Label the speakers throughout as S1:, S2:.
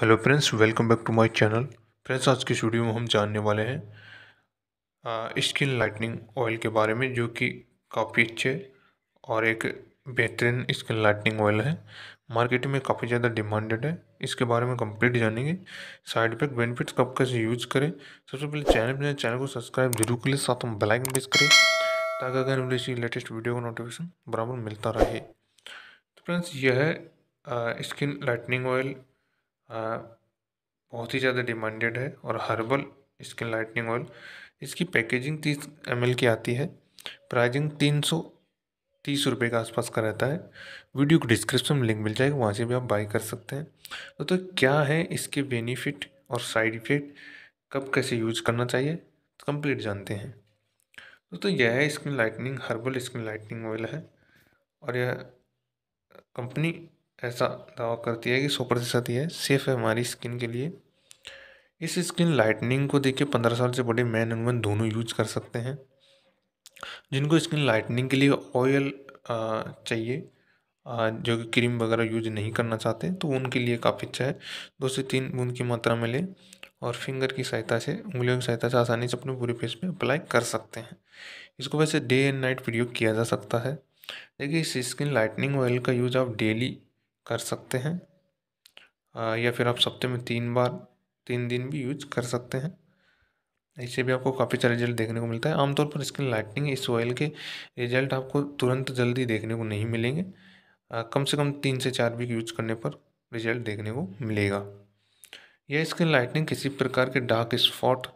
S1: hello friends welcome back to my channel friends आज की studio में हम जानने वाले हैं स्किन लाइटनिंग ऑयल के बारे में जो कि काफ़ी अच्छे और एक बेहतरीन स्किन लाइटनिंग ऑयल है मार्केट में काफ़ी ज़्यादा डिमांडेड है इसके बारे में कंप्लीट जानेंगे साइड इफेक्ट बेनिफिट्स कब कैसे यूज़ करें सबसे पहले चैनल पर चैनल को सब्सक्राइब जरूर करें साथ हम बेलाइकन प्रेस करें ताकि अगर हम इसी लेटेस्ट वीडियो का नोटिफिकेशन बराबर मिलता रहे तो फ्रेंड्स यह है स्किन लाइटनिंग ऑयल बहुत ही ज़्यादा डिमांडेड है और हर्बल स्किन लाइटनिंग ऑयल इसकी पैकेजिंग तीस एम की आती है प्राइजिंग तीन सौ तीस रुपये के आसपास का रहता है वीडियो को डिस्क्रिप्शन में लिंक मिल जाएगा वहाँ से भी आप बाई कर सकते हैं तो, तो क्या है इसके बेनिफिट और साइड इफ़ेक्ट कब कैसे यूज करना चाहिए तो कंप्लीट जानते हैं तो, तो यह है skin lightening herbal skin lightening oil है और यह कंपनी ऐसा दावा करती है कि सौ प्रतिशत ये सेफ़ है हमारी स्किन के लिए इस स्किन लाइटनिंग को देखिए पंद्रह साल से बड़े मैन एंड वन दोनों यूज कर सकते हैं जिनको स्किन लाइटनिंग के लिए ऑयल चाहिए जो कि क्रीम वगैरह यूज नहीं करना चाहते तो उनके लिए काफ़ी अच्छा है दो से तीन बूंद की मात्रा में लें और फिंगर की सहायता से उंगलियों की सहायता से आसानी से अपने पूरे फेस पे अप्लाई कर सकते हैं इसको वैसे डे एंड नाइट प्रयोग किया जा सकता है देखिए इस स्किन लाइटनिंग ऑयल का यूज आप डेली कर सकते हैं या फिर आप सप्ते में तीन बार तीन दिन भी यूज कर सकते हैं इससे भी आपको काफ़ी सारे रिजल्ट देखने को मिलता है आमतौर पर स्किन लाइटनिंग इस ऑयल के रिजल्ट आपको तुरंत जल्दी देखने को नहीं मिलेंगे कम से कम तीन से चार वीक यूज करने पर रिजल्ट देखने को मिलेगा यह स्किन लाइटनिंग किसी प्रकार के डार्क स्पॉट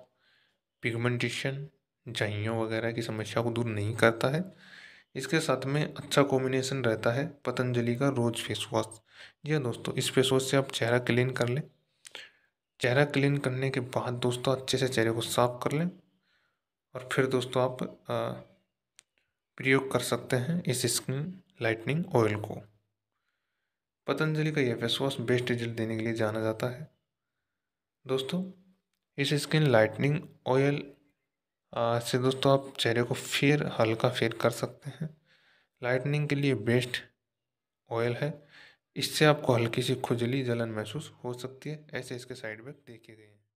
S1: पिगमेंटेशन जाइयों वगैरह की समस्या को दूर नहीं करता है इसके साथ में अच्छा कॉम्बिनेशन रहता है पतंजलि का रोज फेस वॉश जी हाँ दोस्तों इस फेस वॉश से आप चेहरा क्लीन कर लें चेहरा क्लीन करने के बाद दोस्तों अच्छे से चेहरे को साफ कर लें और फिर दोस्तों आप प्रयोग कर सकते हैं इस स्किन लाइटनिंग ऑयल को पतंजलि का यह फेस वॉश बेस्ट रिजल्ट देने के लिए जाना जाता है दोस्तों इस स्किन लाइटनिंग ऑयल से दोस्तों आप चेहरे को फिर हल्का फिर कर सकते हैं लाइटनिंग के लिए बेस्ट ऑयल है इससे आपको हल्की सी खुजली जलन महसूस हो सकती है ऐसे इसके साइड इफेक्ट देखे गए हैं